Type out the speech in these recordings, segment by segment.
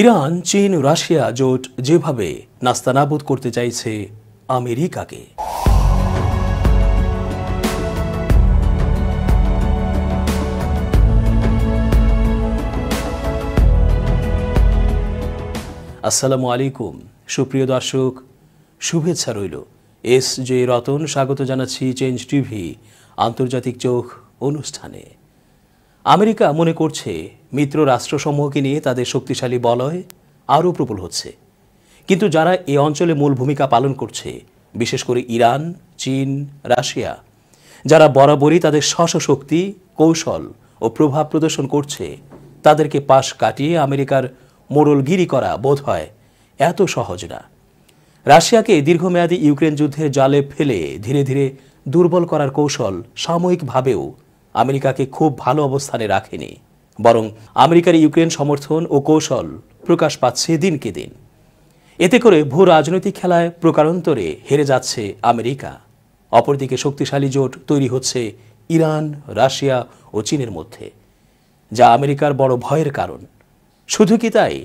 Iran চীন Russia জোট যেভাবে নাস্তানাবুদ করতে চাইছে আমেরিকাকে আসসালামু আলাইকুম সুপ্রিয় দর্শক শুভেচ্ছা রইল এস জে রতন স্বাগত জানাচ্ছি চেঞ্জ টিভি আন্তর্জাতিক চোখ অনুষ্ঠানে আমেরিকা মনে করছে মিত্র রাষ্ট্রসমূহকে নিয়ে তাদের শক্তিশালী বলয় আরও প্রবল হচ্ছে কিন্তু যারা এ অঞ্চলে মূল ভূমিকা পালন করছে বিশেষ করে ইরান চীন রাশিয়া যারা বরাবরই তাদের স্বশ শক্তি কৌশল ও প্রভাব প্রদর্শন করছে তাদেরকে পাশ কাটিয়ে আমেরিকার মোড়লগিরি করা বোধ হয় এত সহজ না রাশিয়াকে দীর্ঘমেয়াদী ইউক্রেন যুদ্ধের জালে ফেলে ধীরে ধীরে দুর্বল করার কৌশল সাময়িকভাবেও আমেরিকাকে খুব ভালো অবস্থানে রাখেনি বরং আমেরিকার ইউক্রেন সমর্থন ও কৌশল প্রকাশ পাচ্ছে দিনকে দিন এতে করে ভূ রাজনৈতিক খেলায় প্রকারান্তরে হেরে যাচ্ছে আমেরিকা অপরদিকে শক্তিশালী জোট তৈরি হচ্ছে ইরান রাশিয়া ও চীনের মধ্যে যা আমেরিকার বড় ভয়ের কারণ শুধু কি তাই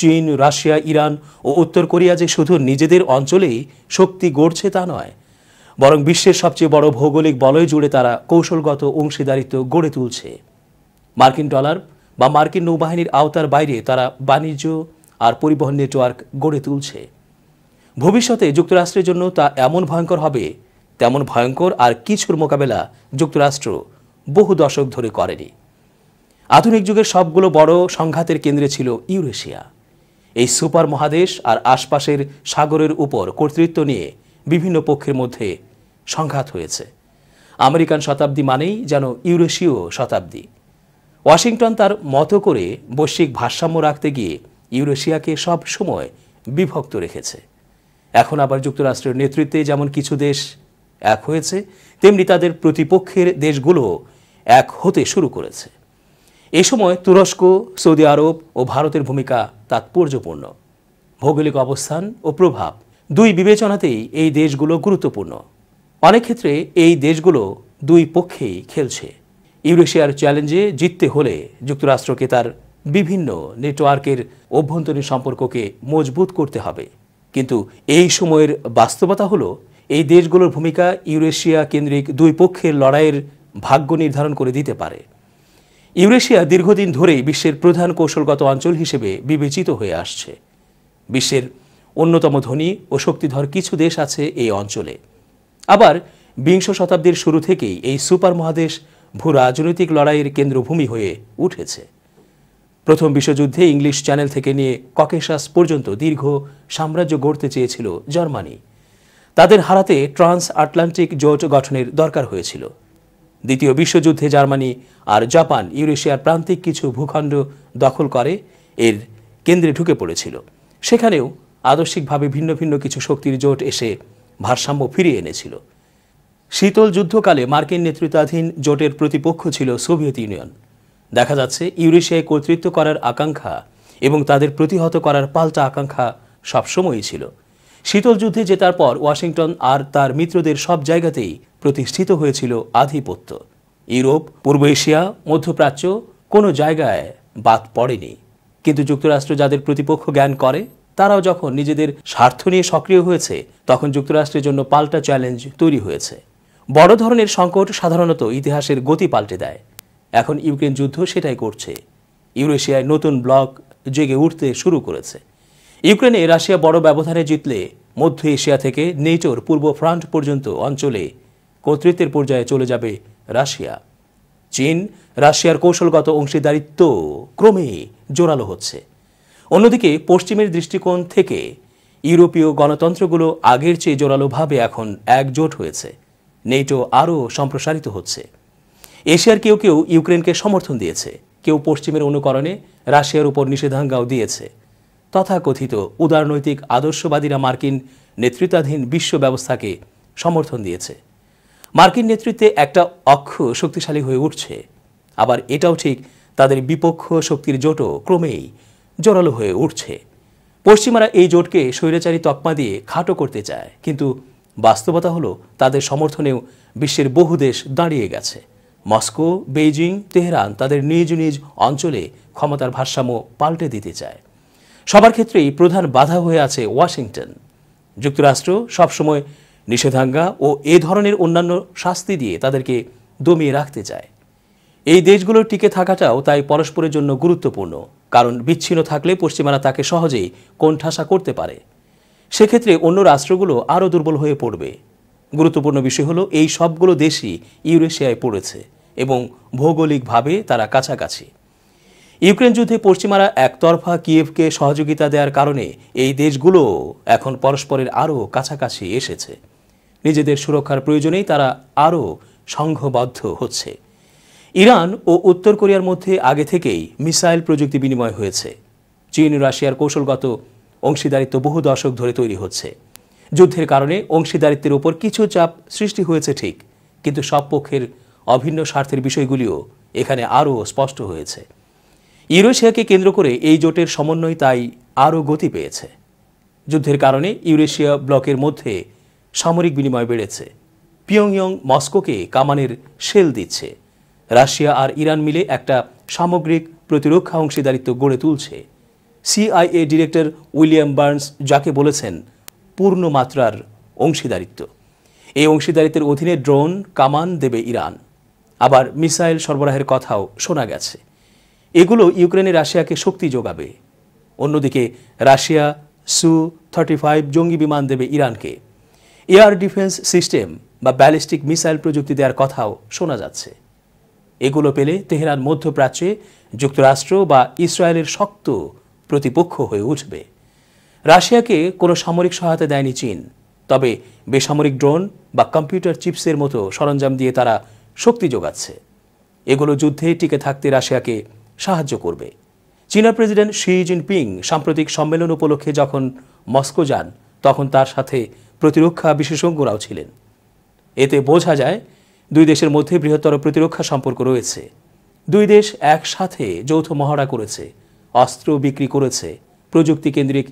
চীন রাশিয়া ইরান ও উত্তর কোরিয়া যে শুধু নিজেদের অঞ্চলেই শক্তি গড়ছে তা নয় বরং বিশ্বের সবচেয়ে বড় ভৌগোলিক বলয় জুড়ে তারা কৌশলগত অংশীদারিত্ব গড়ে তুলছে মার্কিন ডলার বা মার্কিন নৌবাহিনীর আওতার বাইরে তারা বাণিজ্য আর পরিবহন নেটওয়ার্ক গড়ে তুলছে ভবিষ্যতে যুক্তরাষ্ট্রের জন্য তা এমন ভয়ঙ্কর হবে তেমন ভয়ঙ্কর আর কিছুর মোকাবেলা যুক্তরাষ্ট্র বহু দশক ধরে করেনি আধুনিক যুগের সবগুলো বড় সংঘাতের কেন্দ্রে ছিল ইউরেশিয়া এই সুপার মহাদেশ আর আশপাশের সাগরের উপর কর্তৃত্ব নিয়ে বিভিন্ন পক্ষের মধ্যে সংঘাত হয়েছে আমেরিকান শতাব্দী মানেই যেন ইউরেশীয় শতাব্দী ওয়াশিংটন তার মতো করে বৈশ্বিক ভারসাম্য রাখতে গিয়ে ইউরেশিয়াকে সব সময় বিভক্ত রেখেছে এখন আবার যুক্তরাষ্ট্রের নেতৃত্বে যেমন কিছু দেশ এক হয়েছে তেমনি তাদের প্রতিপক্ষের দেশগুলো এক হতে শুরু করেছে এ সময় তুরস্ক সৌদি আরব ও ভারতের ভূমিকা তাৎপর্যপূর্ণ ভৌগোলিক অবস্থান ও প্রভাব দুই বিবেচনাতেই এই দেশগুলো গুরুত্বপূর্ণ অনেক ক্ষেত্রে এই দেশগুলো দুই পক্ষেই খেলছে ইউরেশিয়ার চ্যালেঞ্জে জিততে হলে যুক্তরাষ্ট্রকে তার বিভিন্ন নেটওয়ার্কের অভ্যন্তরীণ সম্পর্ককে মজবুত করতে হবে কিন্তু এই সময়ের বাস্তবতা হলো এই দেশগুলোর ভূমিকা ইউরেশিয়া কেন্দ্রিক দুই পক্ষের লড়াইয়ের ভাগ্য নির্ধারণ করে দিতে পারে ইউরেশিয়া দীর্ঘদিন ধরেই বিশ্বের প্রধান কৌশলগত অঞ্চল হিসেবে বিবেচিত হয়ে আসছে বিশ্বের অন্যতম ধনী ও শক্তিধর কিছু দেশ আছে এই অঞ্চলে আবার বিংশ শতাব্দীর শুরু থেকেই এই সুপার মহাদেশ ভূ রাজনৈতিক লড়াইয়ের কেন্দ্রভূমি হয়ে উঠেছে প্রথম বিশ্বযুদ্ধে ইংলিশ চ্যানেল থেকে নিয়ে ককেশাস পর্যন্ত দীর্ঘ সাম্রাজ্য গড়তে চেয়েছিল জার্মানি তাদের হারাতে ট্রান্স আটলান্টিক জোট গঠনের দরকার হয়েছিল দ্বিতীয় বিশ্বযুদ্ধে জার্মানি আর জাপান ইউরেশিয়ার প্রান্তিক কিছু ভূখণ্ড দখল করে এর কেন্দ্রে ঢুকে পড়েছিল সেখানেও আদর্শিকভাবে ভিন্ন ভিন্ন কিছু শক্তির জোট এসে ভারসাম্য ফিরিয়ে এনেছিল শীতল যুদ্ধকালে মার্কিন নেতৃত্বাধীন জোটের প্রতিপক্ষ ছিল সোভিয়েত ইউনিয়ন দেখা যাচ্ছে ইউরেশিয়ায় কর্তৃত্ব করার আকাঙ্ক্ষা এবং তাদের প্রতিহত করার পাল্টা আকাঙ্ক্ষা সবসময়ই ছিল শীতল যুদ্ধে জেতার পর ওয়াশিংটন আর তার মিত্রদের সব জায়গাতেই প্রতিষ্ঠিত হয়েছিল আধিপত্য ইউরোপ পূর্ব এশিয়া মধ্যপ্রাচ্য কোনো জায়গায় বাদ পড়েনি কিন্তু যুক্তরাষ্ট্র যাদের প্রতিপক্ষ জ্ঞান করে তারাও যখন নিজেদের স্বার্থ নিয়ে সক্রিয় হয়েছে তখন যুক্তরাষ্ট্রের জন্য পাল্টা চ্যালেঞ্জ তৈরি হয়েছে বড় ধরনের সংকট সাধারণত ইতিহাসের গতি পাল্টে দেয় এখন ইউক্রেন যুদ্ধ সেটাই করছে ইউরেশিয়ায় নতুন ব্লক জেগে উঠতে শুরু করেছে ইউক্রেনে রাশিয়া বড় ব্যবধানে জিতলে মধ্য এশিয়া থেকে নেটোর পূর্ব ফ্রান্ট পর্যন্ত অঞ্চলে কর্তৃত্বের পর্যায়ে চলে যাবে রাশিয়া চীন রাশিয়ার কৌশলগত অংশীদারিত্ব ক্রমেই জোরালো হচ্ছে অন্যদিকে পশ্চিমের দৃষ্টিকোণ থেকে ইউরোপীয় গণতন্ত্রগুলো আগের চেয়ে জোরালোভাবে এখন একজোট হয়েছে নেটো আরও সম্প্রসারিত হচ্ছে এশিয়ার কেউ কেউ ইউক্রেনকে সমর্থন দিয়েছে কেউ পশ্চিমের অনুকরণে রাশিয়ার উপর নিষেধাজ্ঞাও দিয়েছে তথাকথিত উদারনৈতিক আদর্শবাদীরা মার্কিন নেতৃত্বাধীন বিশ্ব ব্যবস্থাকে সমর্থন দিয়েছে মার্কিন নেতৃত্বে একটা অক্ষ শক্তিশালী হয়ে উঠছে আবার এটাও ঠিক তাদের বিপক্ষ শক্তির জোটও ক্রমেই জোরালো হয়ে উঠছে পশ্চিমারা এই জোটকে স্বৈরাচারী তকমা দিয়ে খাটো করতে চায় কিন্তু বাস্তবতা হলো তাদের সমর্থনেও বিশ্বের বহু দেশ দাঁড়িয়ে গেছে মস্কো বেইজিং তেহরান তাদের নিজ নিজ অঞ্চলে ক্ষমতার ভারসাম্য পাল্টে দিতে চায় সবার ক্ষেত্রেই প্রধান বাধা হয়ে আছে ওয়াশিংটন যুক্তরাষ্ট্র সবসময় নিষেধাজ্ঞা ও এ ধরনের অন্যান্য শাস্তি দিয়ে তাদেরকে দমিয়ে রাখতে চায় এই দেশগুলোর টিকে থাকাটাও তাই পরস্পরের জন্য গুরুত্বপূর্ণ কারণ বিচ্ছিন্ন থাকলে পশ্চিমারা তাকে সহজেই কোণঠাসা করতে পারে সেক্ষেত্রে অন্য রাষ্ট্রগুলো আরও দুর্বল হয়ে পড়বে গুরুত্বপূর্ণ বিষয় হলো এই সবগুলো দেশই ইউরেশিয়ায় পড়েছে এবং ভৌগোলিকভাবে তারা কাছাকাছি ইউক্রেন যুদ্ধে পশ্চিমারা একতরফা কিয়েভকে সহযোগিতা দেওয়ার কারণে এই দেশগুলো এখন পরস্পরের আরও কাছাকাছি এসেছে নিজেদের সুরক্ষার প্রয়োজনেই তারা আরও সংঘবদ্ধ হচ্ছে ইরান ও উত্তর কোরিয়ার মধ্যে আগে থেকেই মিসাইল প্রযুক্তি বিনিময় হয়েছে চীন রাশিয়ার কৌশলগত অংশীদারিত্ব বহু দশক ধরে তৈরি হচ্ছে যুদ্ধের কারণে অংশীদারিত্বের উপর কিছু চাপ সৃষ্টি হয়েছে ঠিক কিন্তু সব পক্ষের অভিন্ন স্বার্থের বিষয়গুলিও এখানে আরও স্পষ্ট হয়েছে ইউরেশিয়াকে কেন্দ্র করে এই জোটের সমন্বয় তাই আরও গতি পেয়েছে যুদ্ধের কারণে ইউরেশিয়া ব্লকের মধ্যে সামরিক বিনিময় বেড়েছে পিয়ংইয়ং মস্কোকে কামানের শেল দিচ্ছে রাশিয়া আর ইরান মিলে একটা সামগ্রিক প্রতিরক্ষা অংশীদারিত্ব গড়ে তুলছে সিআইএ ডিরেক্টর উইলিয়াম বার্নস যাকে বলেছেন পূর্ণ মাত্রার অংশীদারিত্ব এই অংশীদারিত্বের অধীনে ড্রোন কামান দেবে ইরান আবার মিসাইল সরবরাহের কথাও শোনা গেছে এগুলো ইউক্রেনে রাশিয়াকে শক্তি যোগাবে অন্যদিকে রাশিয়া সু থার্টি ফাইভ জঙ্গি বিমান দেবে ইরানকে এয়ার ডিফেন্স সিস্টেম বা ব্যালিস্টিক মিসাইল প্রযুক্তি দেওয়ার কথাও শোনা যাচ্ছে এগুলো পেলে তেহরান মধ্যপ্রাচ্যে যুক্তরাষ্ট্র বা ইসরায়েলের শক্ত প্রতিপক্ষ হয়ে উঠবে রাশিয়াকে কোনো সামরিক সহায়তা দেয়নি চীন তবে বেসামরিক ড্রোন বা কম্পিউটার চিপসের মতো সরঞ্জাম দিয়ে তারা শক্তি যোগাচ্ছে এগুলো যুদ্ধে টিকে থাকতে রাশিয়াকে সাহায্য করবে চীনা প্রেসিডেন্ট শি জিনপিং সাম্প্রতিক সম্মেলন উপলক্ষে যখন মস্কো যান তখন তার সাথে প্রতিরক্ষা বিশেষজ্ঞরাও ছিলেন এতে বোঝা যায় দুই দেশের মধ্যে বৃহত্তর প্রতিরক্ষা সম্পর্ক রয়েছে দুই দেশ একসাথে যৌথ মহড়া করেছে অস্ত্র বিক্রি করেছে প্রযুক্তি কেন্দ্রিক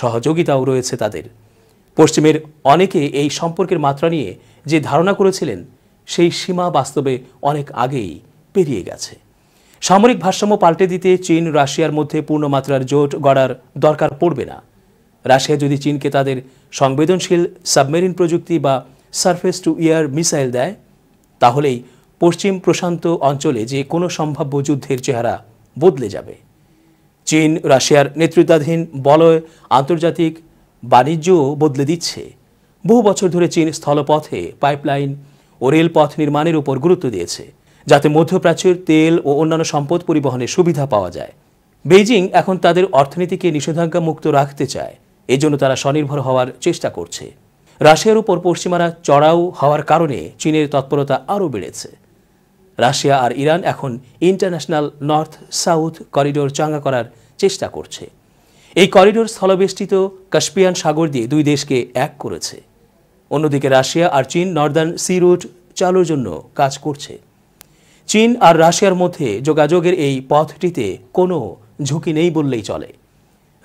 সহযোগিতাও রয়েছে তাদের পশ্চিমের অনেকে এই সম্পর্কের মাত্রা নিয়ে যে ধারণা করেছিলেন সেই সীমা বাস্তবে অনেক আগেই পেরিয়ে গেছে সামরিক ভারসাম্য পাল্টে দিতে চীন রাশিয়ার মধ্যে পূর্ণমাত্রার জোট গড়ার দরকার পড়বে না রাশিয়া যদি চীনকে তাদের সংবেদনশীল সাবমেরিন প্রযুক্তি বা সারফেস টু ইয়ার মিসাইল দেয় তাহলেই পশ্চিম প্রশান্ত অঞ্চলে যে কোনো সম্ভাব্য যুদ্ধের চেহারা বদলে যাবে চীন রাশিয়ার নেতৃত্বাধীন বলয় আন্তর্জাতিক বাণিজ্যও বদলে দিচ্ছে বহু বছর ধরে চীন স্থলপথে পাইপলাইন ও রেলপথ নির্মাণের উপর গুরুত্ব দিয়েছে যাতে মধ্যপ্রাচ্যের তেল ও অন্যান্য সম্পদ পরিবহনের সুবিধা পাওয়া যায় বেইজিং এখন তাদের অর্থনীতিকে নিষেধাজ্ঞা মুক্ত রাখতে চায় এজন্য তারা স্বনির্ভর হওয়ার চেষ্টা করছে রাশিয়ার উপর পশ্চিমারা চড়াও হওয়ার কারণে চীনের তৎপরতা আরও বেড়েছে রাশিয়া আর ইরান এখন ইন্টারন্যাশনাল নর্থ সাউথ করিডোর চাঙ্গা করার চেষ্টা করছে এই করিডোর স্থলবেষ্টিত কাস্পিয়ান সাগর দিয়ে দুই দেশকে এক করেছে অন্যদিকে রাশিয়া আর চীন নর্দার্ন সি রুট চালুর জন্য কাজ করছে চীন আর রাশিয়ার মধ্যে যোগাযোগের এই পথটিতে কোনো ঝুঁকি নেই বললেই চলে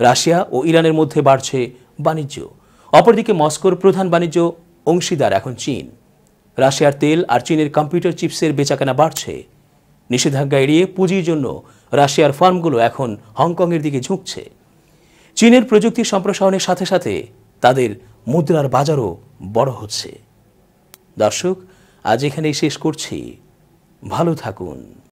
রাশিয়া ও ইরানের মধ্যে বাড়ছে বাণিজ্য অপরদিকে মস্কোর প্রধান বাণিজ্য অংশীদার এখন চীন রাশিয়ার তেল আর চীনের কম্পিউটার চিপসের বেচাকেনা বাড়ছে নিষেধাজ্ঞা এড়িয়ে পুঁজির জন্য রাশিয়ার ফার্মগুলো এখন হংকংয়ের দিকে ঝুঁকছে চীনের প্রযুক্তি সম্প্রসারণের সাথে সাথে তাদের মুদ্রার বাজারও বড় হচ্ছে দর্শক আজ এখানেই শেষ করছি ভালো থাকুন